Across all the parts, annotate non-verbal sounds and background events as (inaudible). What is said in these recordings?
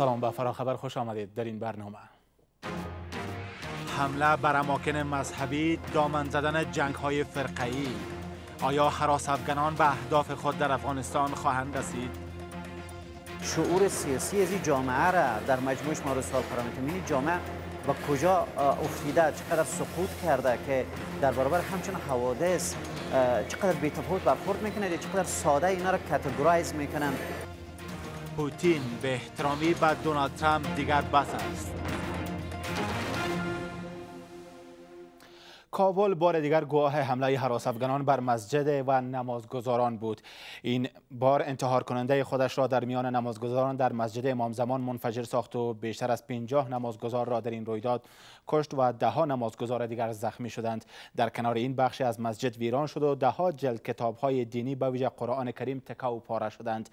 سلام به خبر خوش آمدید در این برنامه حمله بر اماکن مذهبی دامن زدن جنگ های فرقه‌ای آیا حراس افغانان به اهداف خود در افغانستان خواهند رسید؟ شعور سیاسی از جامعه را در مجموعش ما رو سوال یعنی این جامعه و کجا افتیده چقدر سقوط کرده که در برابر همچین حوادث چقدر بیتفاوت برخورد میکنه چقدر ساده اینا را کاتگورایز میکنن پوتین به احترامی به دونالد ترامپ دیگر بس است کابل بار دیگر گواه حمله حراس افغانان بر مسجد و نمازگزاران بود این بار انتحار کننده خودش را در میان نمازگزاران در مسجد امام زمان منفجر ساخت و بیشتر از 50 نمازگزار را در این رویداد کشت و دهها نمازگزار دیگر زخمی شدند در کنار این بخش از مسجد ویران شد و دهها جلد های دینی به ویژه قرآن کریم تکه و پاره شدند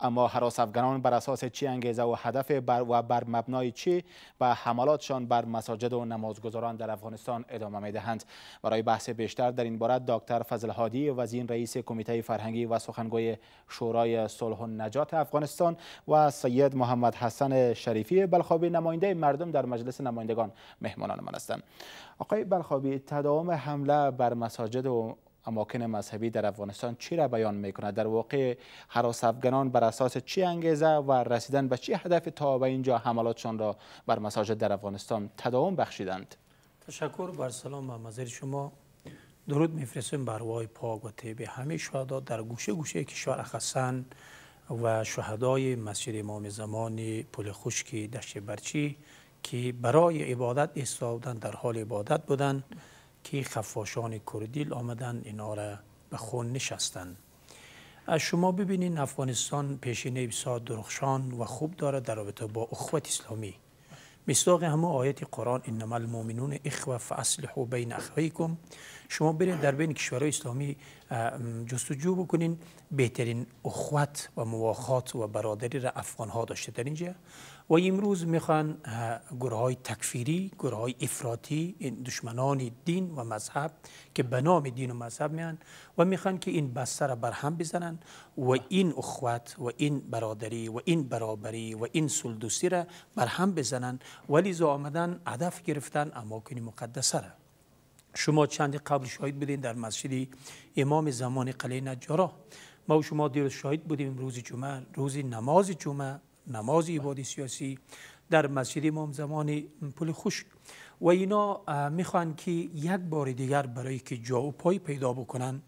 اما حراس افغانان بر اساس چی انگیزه و هدف بر و بر مبنای چی و حملاتشان بر مساجد و نمازگزاران در افغانستان ادامه دهند؟ برای بحث بیشتر در این باره دکتر فضل هادی وزیر رئیس کمیته فرهنگی و سخنگوی شورای صلح و نجات افغانستان و سید محمد حسن شریفی بلخابی نماینده مردم در مجلس نمایندگان مهمانان من هستند آقای بلخابی تداوم حمله بر مساجد و اماکن مذهبی در افغانستان چی را بیان می کند در واقع حراس افغانان بر اساس چی انگیزه و رسیدن به چی هدف تا به اینجا حملاتشان را بر مساجد در افغانستان تداوم بخشیدند شکر بر سلام و مزیر شما درود میفرستیم بر وای پاک و طیب همه شهدا در گوشه گوشه کشور خسن و شهدای مسجد امام زمان پل خشکی دشت برچی که برای عبادت ایستادن در حال عبادت بودن که خفاشان کردیل آمدن اینا را به خون نشستن از شما ببینین افغانستان پیشینه بسیار درخشان و خوب داره در رابطه با اخوت اسلامی مصداق همه آیت قرآن انما المؤمنون اخوه فاصلحوا بین اخویکم شما برید در بین کشورهای اسلامی جستجو بکنین بهترین اخوت و مواخات و برادری را افغان ها داشته در اینجا و امروز میخوان گروه های تکفیری گروه های این دشمنان دین و مذهب که به نام دین و مذهب میان و میخوان که این بسته را برهم بزنن و این اخوت و این برادری و این برابری و این سلدوسی را برهم بزنن ولی زو آمدن هدف گرفتن اماکن مقدسه را شما چند قبل شاید بودین در مسجد امام زمان قلی نجارا ما و شما دیر شاهد بودیم روز جمعه روز نماز جمعه نماز عبادی بله. سیاسی در مسجد امام زمان پل خوش و اینا میخوان که یک بار دیگر برای که جا و پای پیدا بکنن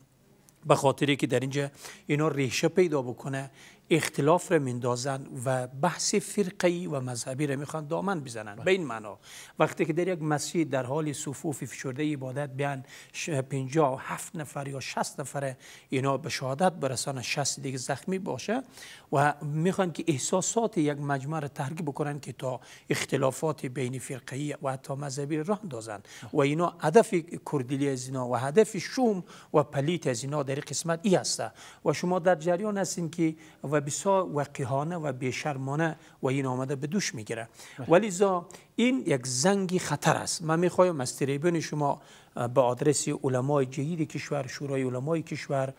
به خاطری که در اینجا اینا ریشه پیدا بکنه اختلاف را میندازند و بحث فرقی و مذهبی را میخوان دامن بزنن بله. به این معنا وقتی که در یک مسجد در حال صفوف فشرده عبادت بیان 50 هفت نفر یا 60 نفر اینا به شهادت برسان 60 دیگه زخمی باشه و میخوان که احساسات یک مجموعه را ترغیب بکنن که تا اختلافات بین فرقی و حتی مذهبی راه دازند و اینا هدف کردلی از اینا و هدف شوم و پلیت از اینا در قسمت ای هسته و شما در جریان هستین که و بسیار وقیهانه و بیشرمانه و این آمده به دوش میگیره بله. ولی زا این یک زنگی خطر است من میخوایم از تریبون شما به آدرس علمای جهید کشور شورای علمای کشور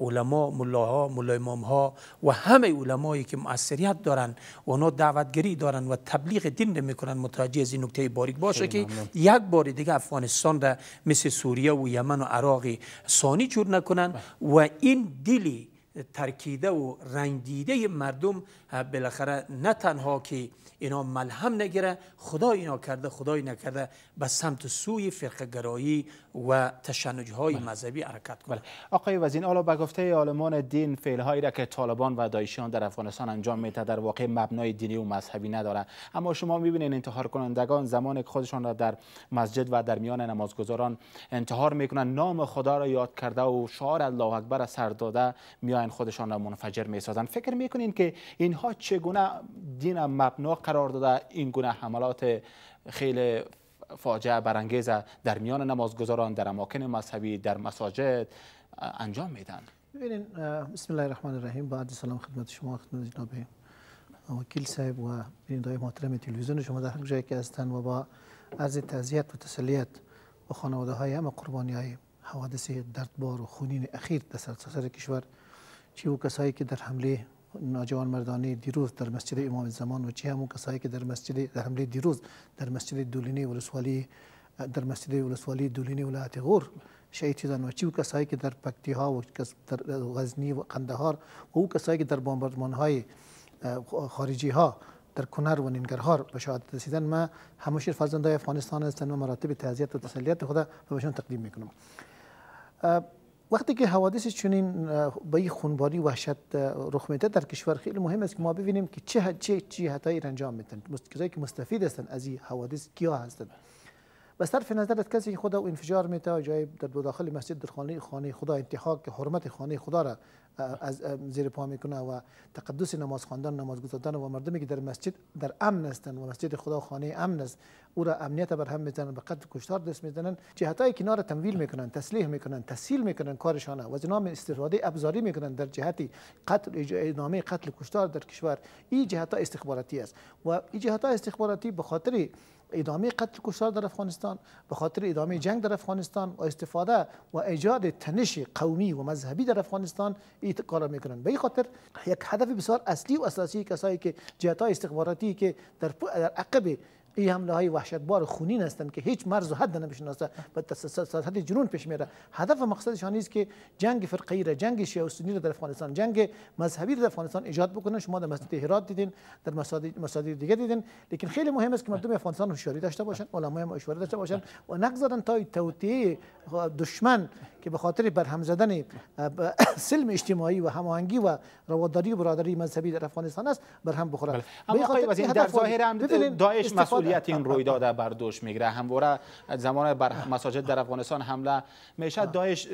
علما ملاها ملا امام ها و همه علمایی که مؤثریت دارن و اونا دعوتگری دارن و تبلیغ دین رو میکنن متوجه از این نکته باریک باشه که یک بار دیگه افغانستان ده مثل سوریه و یمن و عراق ثانی جور نکنن بله. و این دیلی ترکیده و رنگدیده مردم بالاخره نه تنها که اینا ملهم نگیره خدا اینا کرده خدای نکرده به سمت سوی فرقه گرایی و تشنج های بله. مذهبی حرکت کنند بله. آقای وزین حالا به گفته عالمان دین فعل هایی را که طالبان و دایشیان در افغانستان انجام میده در واقع مبنای دینی و مذهبی نداره اما شما می بینید انتحار کنندگان زمان خودشان را در مسجد و در میان نمازگزاران انتحار میکنن نام خدا را یاد کرده و شعار الله اکبر سر داده میان خودشان را منفجر سازند فکر میکنین که اینها چگونه دین مبنا قرار داده این گونه حملات خیلی فاجعه برانگیز در میان نمازگزاران در اماکن مذهبی در مساجد انجام میدن ببینین بسم الله الرحمن الرحیم بعد سلام خدمت شما خدمت جناب وکیل صاحب و دای محترم تلویزیون شما در هر جایی که هستن و با عرض تعزیت و تسلیت و خانواده های همه قربانی های حوادث دردبار و خونین اخیر در سرتاسر کشور چی و کسایی که در حمله ناجوان مردانی دیروز در مسجد امام زمان و چه همون کسایی که در مسجد در حمله دیروز در مسجد دولینی ولسوالی در مسجد ولسوالی دولینی ولایت غور شهید شدن و چه کسایی که در پکتیها و در غزنی و قندهار و او کسایی که در بمبردمان های خارجی ها در کنر و نینگرهار به شهادت رسیدن ما همشیر فرزندان افغانستان هستند و مراتب تعزیت و تسلیت خدا به بهشون تقدیم میکنم وقتی که حوادث چنین به این خونباری وحشت رخ میده در کشور خیلی مهم است که ما ببینیم که چه چه چی انجام میدن کسایی که مستفید هستند از این حوادث کیا هستن. و صرف نظر از کسی که خدا انفجار میده جای در داخل مسجد در خانه خدا انتحاک حرمت خانه خدا را از زیر پا میکنه و تقدس نماز خواندن نماز گذاردن و مردمی که در مسجد در امن هستند و مسجد خدا خانه امن است او را امنیت بر هم میزنن به قتل کشتار دست میزنن های کنار تمویل میکنن تسلیح میکنن تسهیل میکنن کارشانه و از نام استفاده ابزاری میکنن در جهتی قتل نامه قتل کشتار در کشور این جهت استخباراتی است و این جهت استخباراتی به خاطر ادامه قتل کشتار در افغانستان به خاطر ادامه جنگ در افغانستان و استفاده و ایجاد تنش قومی و مذهبی در افغانستان این کار میکنن به این خاطر یک هدف بسیار اصلی و اساسی کسایی که جهت استخباراتی که در عقب این حمله های وحشتبار خونین هستند که هیچ مرز و حد نمیشناسه و سرحد جنون پیش میره هدف و مقصدشان است که جنگ فرقه را جنگ شیعه و سنی را در افغانستان جنگ مذهبی را در افغانستان ایجاد بکنن شما در مسجد هرات دیدین در مساجد دیگه دیدین لیکن خیلی مهم است که مردم افغانستان هوشیاری داشته باشن علما هم هوشیاری داشته باشن و نگذارن تا توطئه دشمن که به خاطر برهم زدن (coughs) سلم اجتماعی و هماهنگی و رواداری و برادری مذهبی در افغانستان است برهم بخورد بله. خاطر اما این در ظاهر هم داعش مسئول مسئولیت این رویداد بر دوش میگیره همواره زمان بر مساجد در افغانستان حمله میشه داعش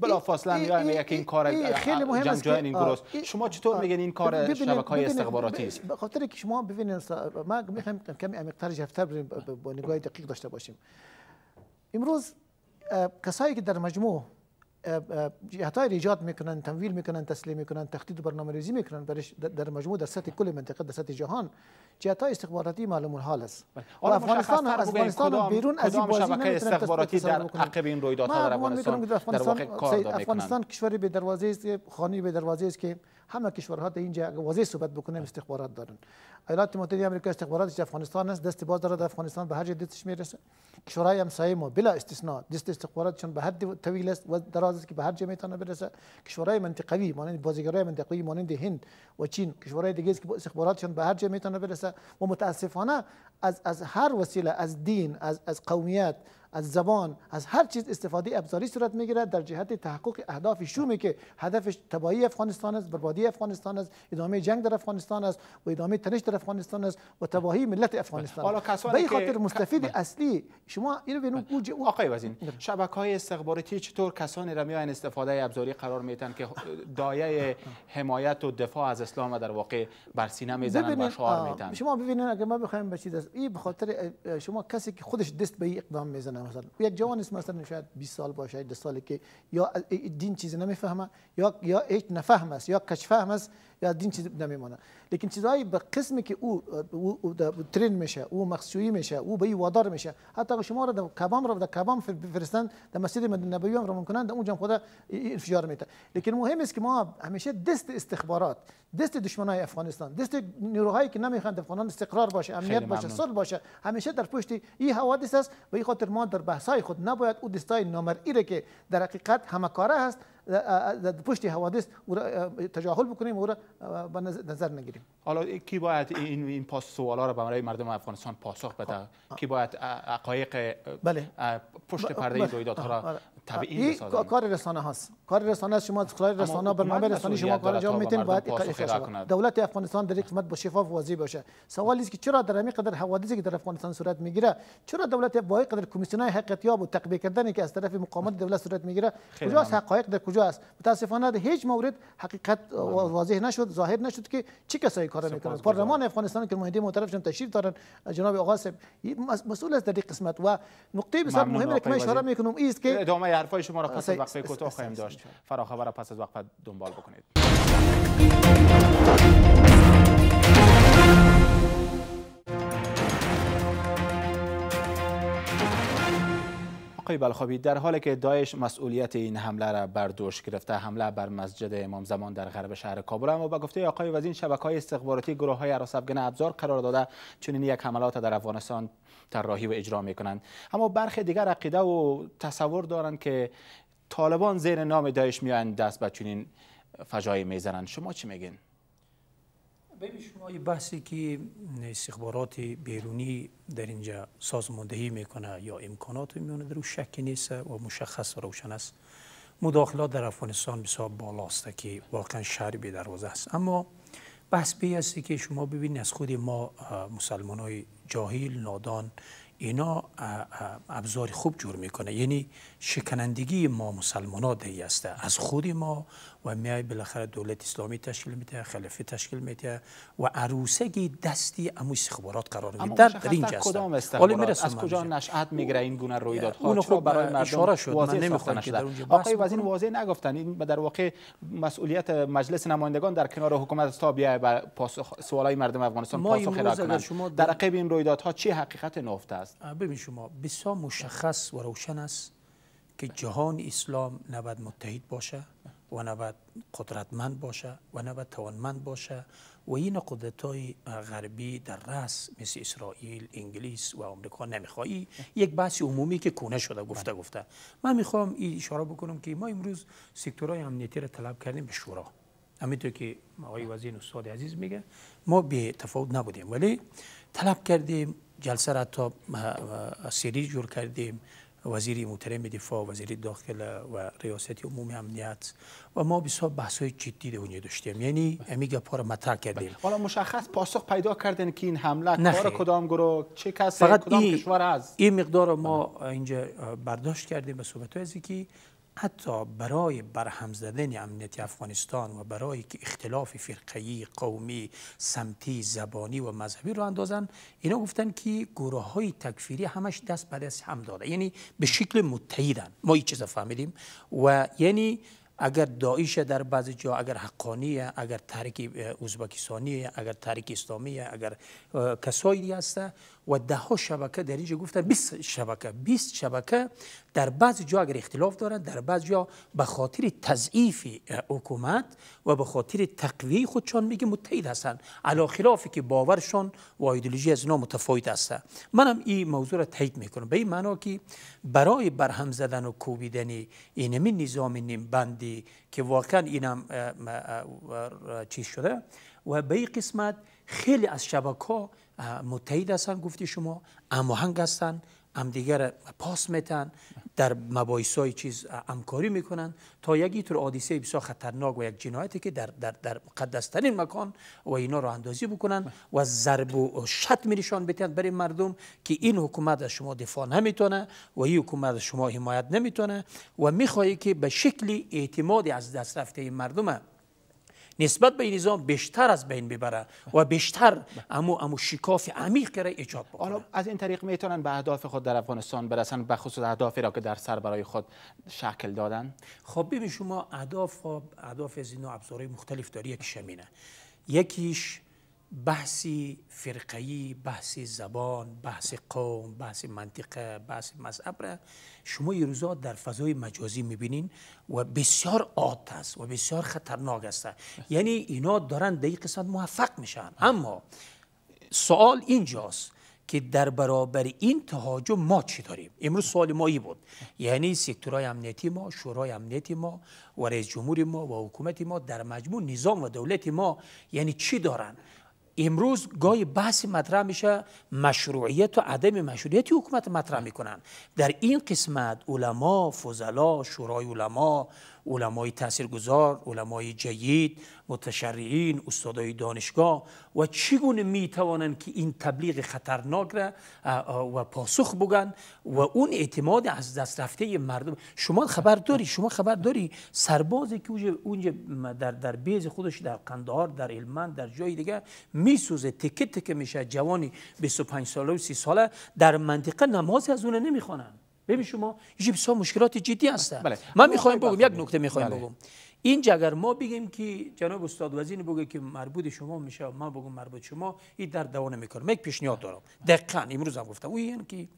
بلافاصله میگه میگه که این کار خیلی مهم است این گروه شما چطور میگین این کار شبکه‌های استخباراتی است به خاطر که شما ببینید ما میخوایم کمی تر جفتر بریم با نگاه دقیق داشته باشیم امروز کسایی که در مجموع جهتهای ایجاد میکنن تمویل میکنن تسلیم میکنن تخطیط برنامه ریزی میکنن در مجموع در سطح کل منطقه در سطح جهان جهت استخباراتی معلوم الحال است و افغانستان از افغانستان بیرون از این بازی استخباراتی در عقب این رویدادها در افغانستان در واقع کار داره افغانستان کشوری به دروازه است که خانه به دروازه است که همه کشورها در اینجا واضح صحبت بکنیم استخبارات دارن ایالات متحده آمریکا استخباراتش افغانستان است دست باز دارد افغانستان به هر جای دستش میرسه کشورهای همسایه ما بلا استثنا دست استخباراتشون به حد طویل است و دراز است که به هر جا میتونه برسه کشورهای منطقوی مانند بازیگرای منطقوی مانند هند و چین کشورهای دیگه است که استخباراتشون به هر جا میتونه برسه و متاسفانه از, از هر وسیله از دین از, از قومیت از زبان از هر چیز استفاده ابزاری صورت میگیرد در جهت تحقق اهداف شومی که هدفش تبایی افغانستان است بربادی افغانستان است ادامه جنگ در افغانستان است و ادامه تنش در افغانستان است و تباهی ملت بله. افغانستان است به خاطر مستفید بله. اصلی شما اینو بینو بوج بله. او آقای وزین های استخباراتی چطور کسانی را میان استفاده ابزاری قرار میتن که دایه حمایت و دفاع از اسلام و در واقع بر سینه میزنن و شعار میتن شما ببینید اگه ما بخوایم بشید این به خاطر شما کسی که خودش دست به اقدام میزنه میکنه مثلا یک جوان است مثلا شاید 20 سال باشه 10 سالی که یا دین چیزی نمیفهمه یا یا هیچ نفهم است یا کچ فهم است یا دین چیز نمیمانه لیکن چیزهایی به قسمی که او او ترین میشه او مخشوی میشه او به وادار میشه حتی اگه شما را در کبام را در کبام فرستن در مسجد مدن نبوی هم روان کنن در اونجا خدا انفجار میده لیکن مهم است که ما همیشه دست استخبارات دست دشمنای افغانستان دست نیروهایی که نمیخوان افغانستان استقرار باشه امنیت باشه صلح باشه همیشه در پشت این حوادث است و خاطر ما در بحث خود نباید او دستای نامرئی که در حقیقت همکاره هست پشت حوادث او را تجاهل بکنیم و او را به نظر نگیریم حالا کی باید این این پاس سوالا را برای مردم افغانستان پاسخ بده خب، کی باید حقایق بله. پشت پرده رویدادها بله. را طبیعی رسانه کار رسانه هاست کار رسانه است شما کار رسانه برنامه رسانی شما کار انجام میتین باید دولت افغانستان در یک با شفاف واضح باشه سوال است که چرا در همین قدر حوادثی که در افغانستان صورت میگیره چرا دولت با قدر کمیسیون های حقیقتیاب و تقبیه کردنی که از طرف مقامات دولت صورت میگیره کجا حقایق در کجا است متاسفانه هیچ مورد حقیقت واضح نشد ظاهر نشد که چه کسایی کار میکنن پارلمان افغانستان که نماینده معترفشون تشریف دارن جناب آقا مسئول است در قسمت و نقطه بسیار مهمی که من اشاره میکنم است که حرفای شما را پس از وقفه کوتاه خواهیم داشت فراخبر را پس از وقفه دنبال بکنید آقای بلخابی در حالی که داعش مسئولیت این حمله را بر دوش گرفته حمله بر مسجد امام زمان در غرب شهر کابل اما به گفته آقای وزین شبکه های استخباراتی گروه های ابزار قرار داده این یک حملات در افغانستان طراحی و اجرا میکنند اما برخی دیگر عقیده و تصور دارند که طالبان زیر نام داعش میان دست به چنین فجایع میزنن شما چی میگین ببین شما این بحثی که استخبارات بیرونی در اینجا سازماندهی میکنه یا امکانات میونه در شک نیست و مشخص و روشن است مداخلات در افغانستان بسیار بالاست که واقعا شهر به دروازه است اما بحث بی که شما ببینید از خود ما مسلمان های جاهل نادان اینا ابزار خوب جور میکنه یعنی شکنندگی ما مسلمان ها است از خود ما و میای بالاخره دولت اسلامی تشکیل میده خلافی تشکیل دهد و عروسگی دستی امو استخبارات قرار می در, در اینجا است کدام از کجا نشأت گره این گونه ها اون خود خب برای مردم اشاره شد من نمی که در آقای وزیر واضح نگفتن این در واقع مسئولیت مجلس نمایندگان در کنار حکومت است تا بیای بر پاسخ سوالای مردم افغانستان پاسخ خیلی کنند شما در عقب این رویدادها چه حقیقت نفته است ببین شما بسیار مشخص و روشن است که جهان اسلام نباید متحد باشه و نباید قدرتمند باشه و نباید توانمند باشه و این قدرت های غربی در رأس مثل اسرائیل، انگلیس و آمریکا نمیخوایی یک بحث عمومی که کونه شده گفته بله. گفته من میخوام این اشاره بکنم که ما امروز سکتورهای امنیتی را طلب کردیم به شورا همینطور که آقای بله. وزیر استاد عزیز میگه ما به تفاوت نبودیم ولی طلب کردیم جلسه را تا سری جور کردیم وزیر محترم دفاع وزیر داخل و ریاست عمومی امنیت و ما بسیار بحث های جدی اونجا داشتیم یعنی امی گپا رو مطرح کردیم حالا مشخص پاسخ پیدا کردن که این حمله کار کدام گروه چه کسی کدام کشور است این مقدار ما اینجا برداشت کردیم به صحبت حتی برای برهم زدن امنیت افغانستان و برای که اختلاف فرقی قومی سمتی زبانی و مذهبی رو اندازن اینا گفتن که گروه های تکفیری همش دست به دست هم داده یعنی به شکل متحدن ما این چیزا فهمیدیم و یعنی اگر داعش در بعض جا اگر حقانیه اگر تحریک ازبکستانیه اگر تحریک اسلامیه اگر کسایی هسته و ده ها شبکه در اینجا گفتن 20 شبکه 20 شبکه در بعض جا اگر اختلاف دارند در بعض جا به خاطر تضعیف حکومت و به خاطر تقویه خودشان میگه متحد هستند علا خلافی که باورشان و ایدولوژی از اینا متفاوت است منم این موضوع را تایید میکنم به این معنا که برای برهم زدن و کوبیدن اینمی نظام نیم بندی که واقعا اینم چیز شده و به این قسمت خیلی از شبکه متحد هستن گفتی شما هستند هستن همدیگر پاس میتن در مبایس های چیز همکاری میکنن تا یکی طور عادیسه بسیار خطرناک و یک جنایتی که در در در مکان و اینا رو اندازی بکنن و ضرب و شد میریشان بتن برای مردم که این حکومت از شما دفاع نمیتونه و این حکومت از شما حمایت نمیتونه و میخواهی که به شکلی اعتماد از دست رفته مردم نسبت به این نظام بیشتر از بین ببره و بیشتر امو امو شکاف عمیق را ایجاد بکنه حالا از این طریق میتونن به اهداف خود در افغانستان برسن به خصوص اهدافی را که در سر برای خود شکل دادن خب ببین شما اهداف اهداف از اینا ابزارهای مختلف داری یک شمینه یکیش بحثی فرقایی، بحث زبان بحث قوم بحث منطقه بحث مذهب را شما یه روزا در فضای مجازی میبینین و بسیار عاد است و بسیار خطرناک است یعنی اینا دارن در این موفق میشن اما سوال اینجاست که در برابر این تهاجم ما چی داریم امروز سوال ما ای بود یعنی سکتورهای امنیتی ما شورای امنیتی ما و رئیس جمهور ما و حکومتی ما در مجموع نظام و دولت ما یعنی چی دارن امروز گاهی بحث مطرح میشه مشروعیت و عدم مشروعیت حکومت مطرح میکنن در این قسمت علما فضلا شورای علما علمای تاثیرگذار علمای جید متشرعین استادای دانشگاه و چگونه می توانند که این تبلیغ خطرناک را و پاسخ بگن و اون اعتماد از دست رفته مردم شما خبر داری شما خبر داری سربازی که اونجا در در بیز خودش در قندهار در علمان در جای دیگه میسوزه تکه تکه میشه جوانی 25 ساله و 30 ساله در منطقه نماز از اون نمیخوانند ببین شما ژیپس ها مشکلات جدی هستن بله. من میخوایم بگم یک نکته میخوایم بگم بله. اینجا اگر ما بگیم که جناب استاد وزیر بگه که مربوط شما میشه من بگم مربوط شما این در دوانه نمیکنم یک پیشنهاد دارم دقیقا امروز هم گفتم او این که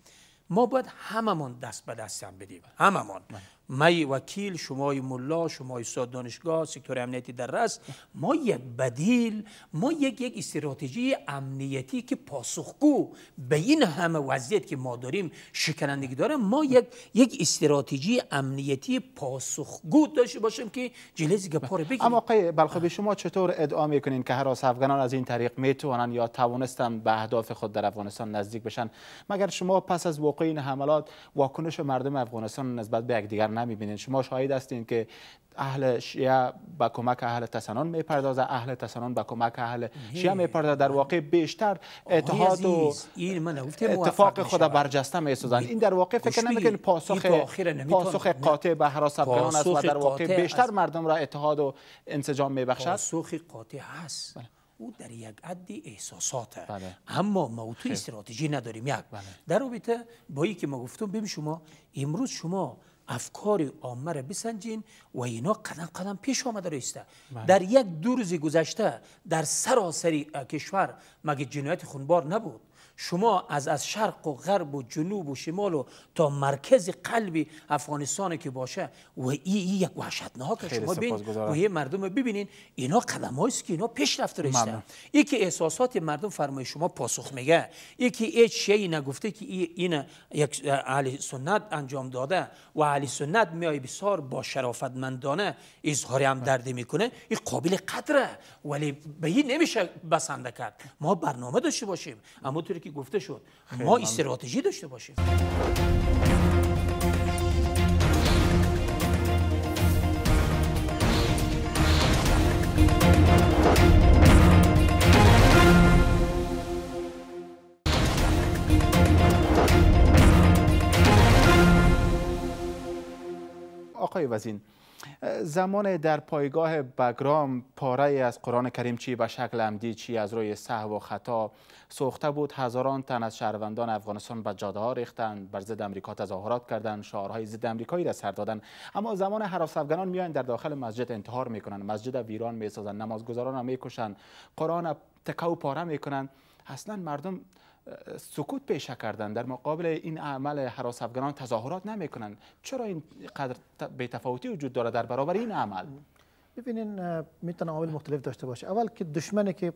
ما باید هممون دست به دست هم بدیم هممون بله. مای وکیل شمای ملا شمای استاد دانشگاه سکتور امنیتی در رس ما یک بدیل ما یک یک استراتژی امنیتی که پاسخگو به این همه وضعیت که ما داریم شکنندگی داره ما یک یک استراتژی امنیتی پاسخگو داشته باشیم که جلیز که بگیم اما آقای به شما چطور ادعا میکنین که هراس افغانان از این طریق میتونن یا توانستن به اهداف خود در افغانستان نزدیک بشن مگر شما پس از وقوع این حملات واکنش مردم افغانستان نسبت به یکدیگر نمیبینین شما شاهد هستین که اهل شیعه به کمک اهل تسنن میپردازه اهل تسنن به کمک اهل شیعه میپردازه در واقع بیشتر اتحاد و من اتفاق خود برجسته میسازن این در واقع فکر نمیکنین پاسخ پاسخ قاطع به سبکان است و در واقع بیشتر مردم را اتحاد و انسجام میبخشد پاسخ قاطع هست بله. او در یک عدی احساسات بله. اما موضوع استراتژی نداریم یک بله. در رابطه با که ما گفتم ببین شما امروز شما افکار عامه را بسنجین و اینا قدم قدم پیش آمده رویسته بله. در یک دو روز گذشته در سراسری کشور مگه جنایت خونبار نبود شما از از شرق و غرب و جنوب و شمال و تا مرکز قلب افغانستان که باشه و این ای یک وحشتناک شما ببین و یه مردم ببینین اینا قدم است که اینا پیش رفت رشته یکی احساسات مردم فرمای شما پاسخ میگه یکی هیچ شی نگفته که این یک اهل سنت انجام داده و اهل سنت میای بسیار با شرافتمندانه اظهار هم درد میکنه این قابل قدره ولی به این نمیشه بسنده کرد ما برنامه داشته باشیم اما طوری گفته شد ما استراتژی داشته باشیم آقای وزین زمان در پایگاه بگرام پاره از قرآن کریم چی به شکل عمدی چی از روی صحب و خطا سوخته بود هزاران تن از شهروندان افغانستان به جاده ها ریختند بر ضد امریکا تظاهرات کردند شعارهای ضد امریکایی را سر دادند اما زمان حراس افغانان میان در داخل مسجد انتحار میکنند مسجد ویران میسازند نمازگزاران را میکشند قرآن تکو پاره میکنند اصلا مردم سکوت پیشه کردن در مقابل این عمل حراس افغانان تظاهرات نمیکنن چرا این قدر تفاوتی وجود داره در برابر این عمل ببینین میتونه عامل مختلف داشته باشه اول که دشمنی که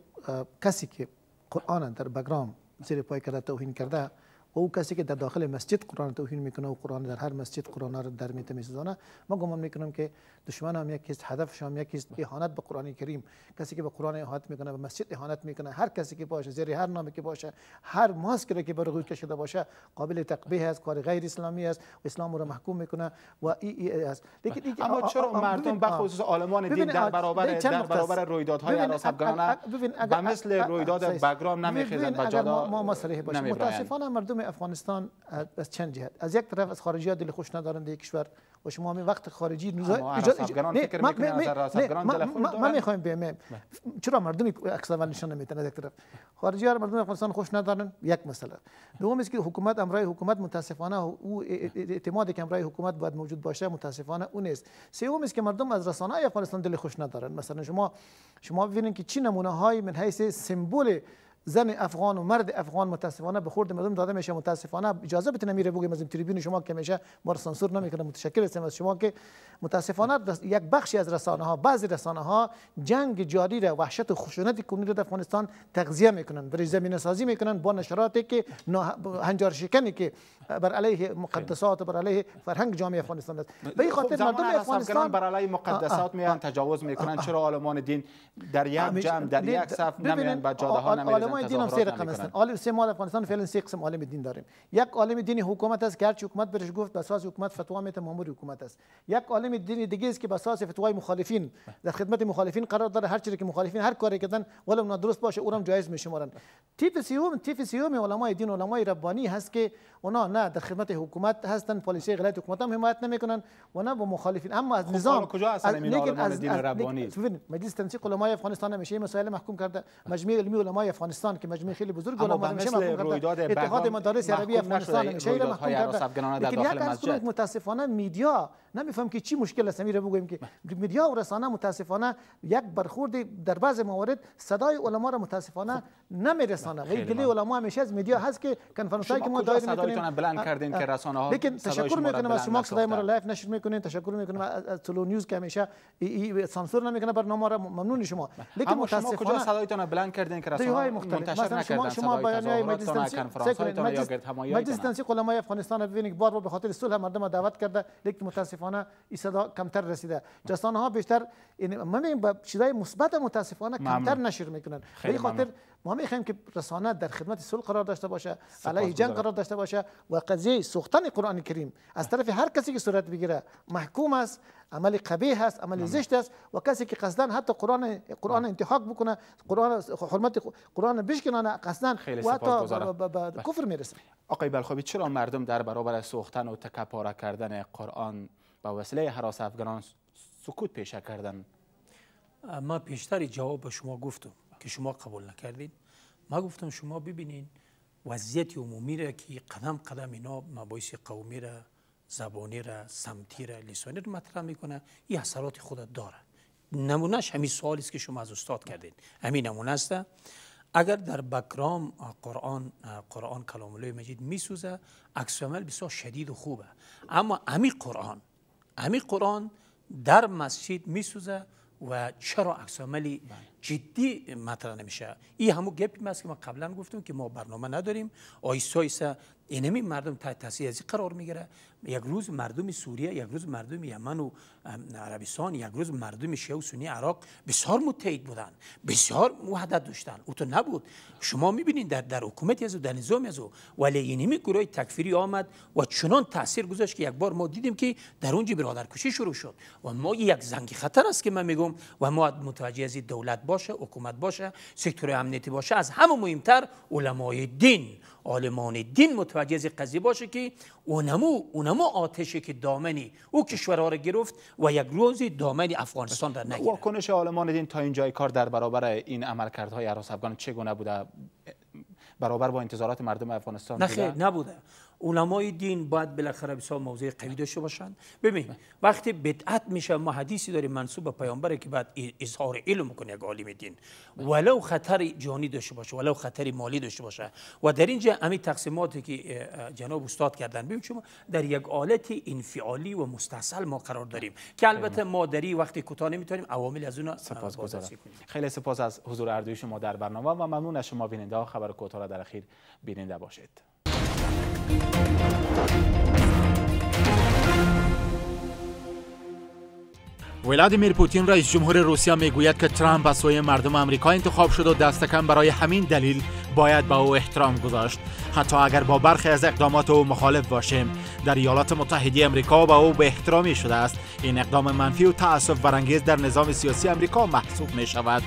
کسی که قرآن در بگرام زیر پای کرده توهین کرده و او کسی که در داخل مسجد قرآن توهین میکنه و قرآن در هر مسجد قرآن را در میته میسوزانه ما گمان میکنم که دشمن هم یکی است هدفش هم یکی است اهانت به قرآن کریم کسی که به قرآن اهانت میکنه به مسجد اهانت میکنه هر کسی که باشه زیر هر نامی که باشه هر ماسکی که بر روی کشیده باشه قابل تقبیح است کار غیر اسلامی است اسلام را محکوم میکنه و ای, ای است لیکن اما چرا مردم به خصوص عالمان دین در برابر در برابر رویدادهای عصبگرانه مثل رویداد بگرام نمیخیزن ما ما صریح باشه متاسفانه مردم افغانستان از چند جهت از یک طرف از خارجی ها دل خوش ندارند یک کشور و شما می وقت خارجی نوزا ایجاد ما میخوایم بیم. بله. چرا مردم اکثر نشان نمیتن از یک طرف خارجی ها مردم افغانستان خوش ندارن یک مسئله دوم است که حکومت امرای حکومت متاسفانه او اعتمادی که امرای حکومت باید موجود باشه متاسفانه اون نیست سوم است که مردم از رسانه افغانستان دل خوش ندارن مثلا شما شما ببینید که چه نمونه من حیث سمبل زن افغان و مرد افغان متاسفانه به خورد مردم داده میشه متاسفانه اجازه بتونه میره بگه از تریبین شما که میشه ما سانسور نمیکنه متشکر هستم از شما که متاسفانه یک بخشی از رسانه ها بعضی رسانه ها جنگ جاری را وحشت و خشونت کنونی در افغانستان تغذیه میکنن برای زمین سازی میکنن با نشراتی که هنجار شکنی که بر علیه مقدسات و بر علیه فرهنگ جامعه افغانستان است خب، به این خاطر مردم افغانستان بر علیه مقدسات میان تجاوز میکنن چرا عالمان دین در یک جمع در یک صف نمیان با جاده ها نمیان علمای دین هم سه رقم هستن عالم سه مال افغانستان فعلا سه قسم عالم دین داریم یک عالم دین حکومت است که هرچی حکومت برش گفت به اساس حکومت فتوا میده مامور حکومت است یک عالم دین دیگه است که به اساس فتوای مخالفین در خدمت مخالفین قرار داره هر چیزی که مخالفین هر کاری کردن ولو نادرست باشه اونم جایز میشمارن تیف سیوم تیف سیوم علمای دین علمای ربانی هست که اونا نه در خدمت حکومت هستن پالیسی غلط حکومت هم حمایت نمیکنن و نه با مخالفین اما از نظام کجا هستن لیکن از دین ربانی مجلس تنسیق علمای افغانستان همیشه مسائل محکوم کرده مجمع علمی علمای افغانستان افغانستان که مجموعه خیلی بزرگ گلام میشه رویداد اتحاد مدارس عربی افغانستان میشه محکوم کرده یک از متاسفانه میدیا نمیفهم که چی مشکل است امیر بگویم که مدیا و رسانه متاسفانه یک برخورد در بعض موارد صدای علما را متاسفانه نمیرسانه و گله علما همیشه از مدیا هست که کنفرانس که ما دایر میکنیم بلند کردین که رسانه ها لیکن تشکر میکنم از شما صدای ما را لایف نشر میکنین تشکر میکنم از تلو نیوز که همیشه سانسور نمیکنه برنامه را ممنون شما بله. لیکن متاسفانه کجا صدایتون بلند کردین که رسانه منتشر نکردن شما بیانیه مجلس کنفرانس های مجلس تنسیق علمای افغانستان ببینید بار بار به خاطر صلح مردم دعوت کرده لیکن متاسفانه متاسفانه این صدا کمتر رسیده جستان ها بیشتر یعنی من با چیزای مثبت متاسفانه کمتر نشر میکنن به خاطر ما میخوایم که رسانه در خدمت صلح قرار داشته باشه علیه جنگ قرار داشته باشه و قضیه سوختن قرآن کریم از طرف هر کسی که صورت بگیره محکوم است عمل قبیح است عمل زشت است و کسی که قصدن حتی قرآن قرآن انتحاق بکنه قرآن حرمت قرآن بشکنانه قصدن و حتی بله. کفر میرسه آقای چرا مردم در برابر سوختن و تکپاره کردن قرآن با وسیله حراس افغانان سکوت پیشه کردن ما پیشتر جواب به شما گفتم که شما قبول نکردید ما گفتم شما ببینین وضعیت عمومی را که قدم قدم اینا مبایس قومی را زبانی را سمتی را لسانی را مطرح میکنه این اثرات خود داره نمونهش همین سوالی است که شما از استاد کردین همین نمونه است اگر در بکرام قرآن قرآن کلام الله مجید میسوزه عکس عمل بسیار شدید و خوبه اما همین قرآن امی قرآن در مسجد می سوزه و چرا عکس جدی مطرح نمیشه این همو گپی است که ما قبلا گفتم که ما برنامه نداریم آیسا آیسا اینمی مردم تحت تاثیر از قرار میگیره یک روز مردم سوریه یک روز مردم یمن و عربستان یک روز مردم شیعه و سنی عراق بسیار متحد بودن بسیار وحدت داشتن او تو نبود شما میبینید در در حکومت از در نظام از ولی اینمی گروه تکفیری آمد و چنان تاثیر گذاشت که یک بار ما دیدیم که در اونجا برادرکشی شروع شد و ما یک زنگ خطر است که من میگم و ما متوجه از دولت باشه حکومت باشه سکتور امنیتی باشه از همه مهمتر علمای دین عالمان دین متوجه از قضیه باشه که اونمو اونمو آتشی که دامنی او کشورها را گرفت و یک روزی دامنی افغانستان را نگیره واکنش عالمان دین تا اینجای کار در برابر این عملکردهای عراس افغان چگونه بوده برابر با انتظارات مردم افغانستان نه نبوده علمای دین باید بالاخره بسیار موضع قوی داشته باشند ببین وقتی بدعت میشه ما حدیثی داریم منصوب به پیامبر که بعد اظهار علم کنه یک عالم دین ولو خطر جانی داشته باشه ولو خطر مالی داشته باشه و در اینجا همین تقسیماتی که جناب استاد کردن ببین شما در یک حالت انفعالی و مستصل ما قرار داریم که البته ما در وقتی کوتاه نمیتونیم عوامل از اون سپاس خیلی سپاس از حضور اردوی شما در برنامه و ممنون از شما بیننده ها خبر کوتاه را در اخیر بیننده باشید ولادیمیر پوتین رئیس جمهور روسیه میگوید که ترامپ از سوی مردم آمریکا انتخاب شد و دستکم برای همین دلیل باید به با او احترام گذاشت حتی اگر با برخی از اقدامات او مخالف باشیم در ایالات متحده آمریکا به او به احترامی شده است این اقدام منفی و تاسف برانگیز در نظام سیاسی آمریکا محسوب می شود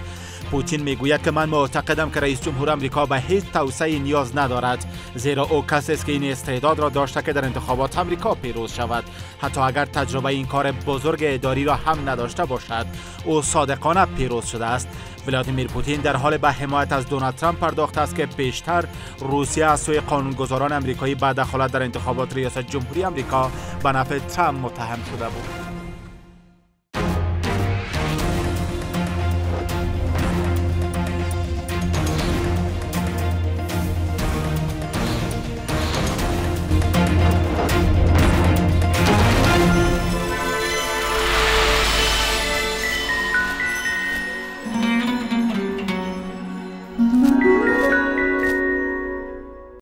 پوتین میگوید که من معتقدم که رئیس جمهور آمریکا به هیچ توسعه نیاز ندارد زیرا او کسی است که این استعداد را داشته که در انتخابات آمریکا پیروز شود حتی اگر تجربه این کار بزرگ اداری را هم نداشته باشد او صادقانه پیروز شده است ولادیمیر پوتین در حال به حمایت از دونالد ترامپ پرداخته است که پیشتر روسیه از سوی قانونگذاران آمریکایی بعد دخالت در انتخابات ریاست جمهوری آمریکا به نفع ترامپ متهم شده بود